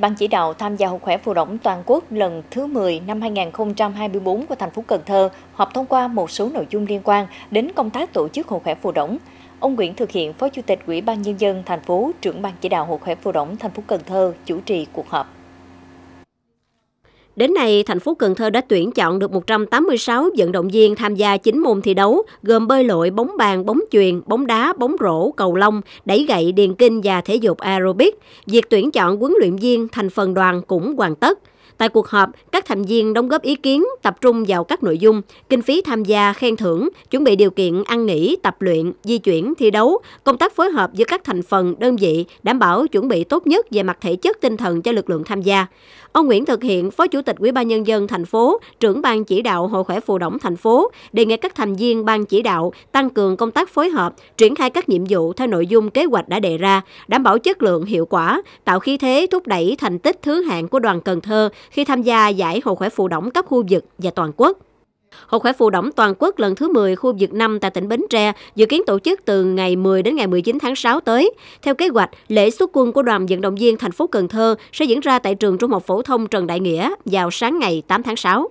Ban chỉ đạo tham gia hội khỏe phù đổng toàn quốc lần thứ 10 năm 2024 của thành phố Cần Thơ họp thông qua một số nội dung liên quan đến công tác tổ chức hội khỏe phù đổng. Ông Nguyễn Thực Hiện, Phó Chủ tịch Ủy ban Nhân dân thành phố, trưởng ban chỉ đạo hội khỏe phù đổng thành phố Cần Thơ chủ trì cuộc họp. Đến nay, thành phố Cần Thơ đã tuyển chọn được 186 vận động viên tham gia 9 môn thi đấu, gồm bơi lội, bóng bàn, bóng chuyền, bóng đá, bóng rổ, cầu lông, đẩy gậy, điền kinh và thể dục aerobic. Việc tuyển chọn huấn luyện viên thành phần đoàn cũng hoàn tất. Tại cuộc họp, các thành viên đóng góp ý kiến tập trung vào các nội dung, kinh phí tham gia, khen thưởng, chuẩn bị điều kiện ăn nghỉ, tập luyện, di chuyển, thi đấu, công tác phối hợp giữa các thành phần, đơn vị, đảm bảo chuẩn bị tốt nhất về mặt thể chất tinh thần cho lực lượng tham gia. Ông Nguyễn thực hiện Phó Chủ Chủ tịch Ủy ban nhân dân thành phố, trưởng ban chỉ đạo Hội khỏe phù đổng thành phố đề nghị các thành viên ban chỉ đạo tăng cường công tác phối hợp, triển khai các nhiệm vụ theo nội dung kế hoạch đã đề ra, đảm bảo chất lượng hiệu quả, tạo khí thế thúc đẩy thành tích thứ hạng của đoàn Cần Thơ khi tham gia giải Hội khỏe phù đổng cấp khu vực và toàn quốc. Hội khỏe phù đổng toàn quốc lần thứ 10 khu vực 5 tại tỉnh Bến Tre dự kiến tổ chức từ ngày 10 đến ngày 19 tháng 6 tới. Theo kế hoạch, lễ xuất quân của đoàn vận động viên thành phố Cần Thơ sẽ diễn ra tại trường Trung học phổ thông Trần Đại Nghĩa vào sáng ngày 8 tháng 6.